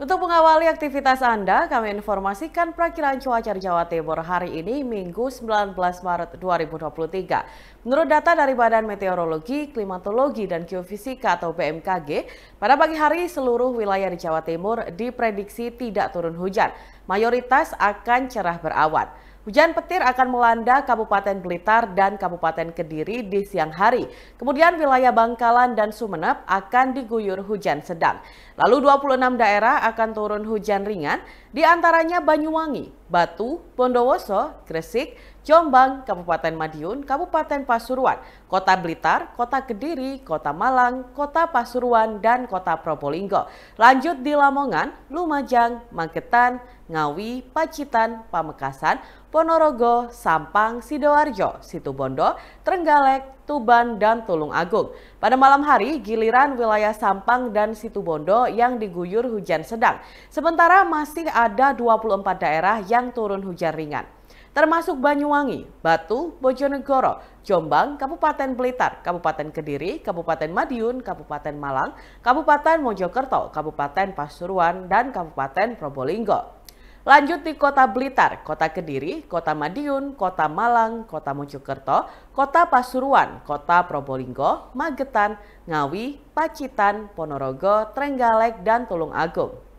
Untuk mengawali aktivitas Anda, kami informasikan perakiran cuaca di Jawa Timur hari ini Minggu 19 Maret 2023. Menurut data dari Badan Meteorologi, Klimatologi, dan Geofisika atau BMKG, pada pagi hari seluruh wilayah di Jawa Timur diprediksi tidak turun hujan. Mayoritas akan cerah berawan. Hujan petir akan melanda Kabupaten Blitar dan Kabupaten Kediri di siang hari. Kemudian wilayah Bangkalan dan Sumeneb akan diguyur hujan sedang. Lalu 26 daerah akan turun hujan ringan, di antaranya Banyuwangi, Batu, Bondowoso, Gresik, Jombang, Kabupaten Madiun, Kabupaten Pasuruan, Kota Blitar, Kota Kediri, Kota Malang, Kota Pasuruan, dan Kota Probolinggo. Lanjut di Lamongan, Lumajang, Magetan, Ngawi, Pacitan, Pamekasan, Ponorogo, Sampang, Sidoarjo, Situbondo, Trenggalek, Tuban, dan Tulung Agung. Pada malam hari, giliran wilayah Sampang dan Situbondo yang diguyur hujan sedang. Sementara masih ada 24 daerah yang turun hujan ringan termasuk Banyuwangi, Batu, Bojonegoro, Jombang, Kabupaten Blitar, Kabupaten Kediri, Kabupaten Madiun, Kabupaten Malang, Kabupaten Mojokerto, Kabupaten Pasuruan, dan Kabupaten Probolinggo. Lanjut di Kota Blitar, Kota Kediri, Kota Madiun, Kota Malang, Kota Mojokerto, Kota Pasuruan, Kota Probolinggo, Magetan, Ngawi, Pacitan, Ponorogo, Trenggalek, dan Tulung Agung.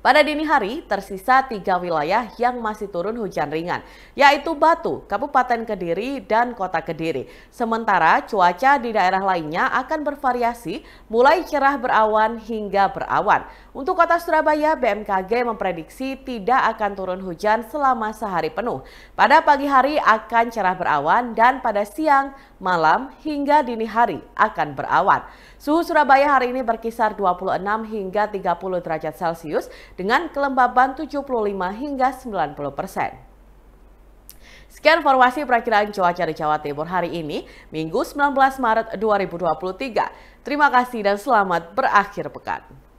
Pada dini hari, tersisa tiga wilayah yang masih turun hujan ringan, yaitu Batu, Kabupaten Kediri, dan Kota Kediri. Sementara cuaca di daerah lainnya akan bervariasi, mulai cerah berawan hingga berawan. Untuk kota Surabaya, BMKG memprediksi tidak akan turun hujan selama sehari penuh. Pada pagi hari akan cerah berawan dan pada siang malam hingga dini hari akan berawan. Suhu Surabaya hari ini berkisar 26 hingga 30 derajat Celcius dengan kelembaban 75 hingga 90 persen. Sekian informasi perakiraan cuaca di Jawa Timur hari ini, Minggu 19 Maret 2023. Terima kasih dan selamat berakhir pekan.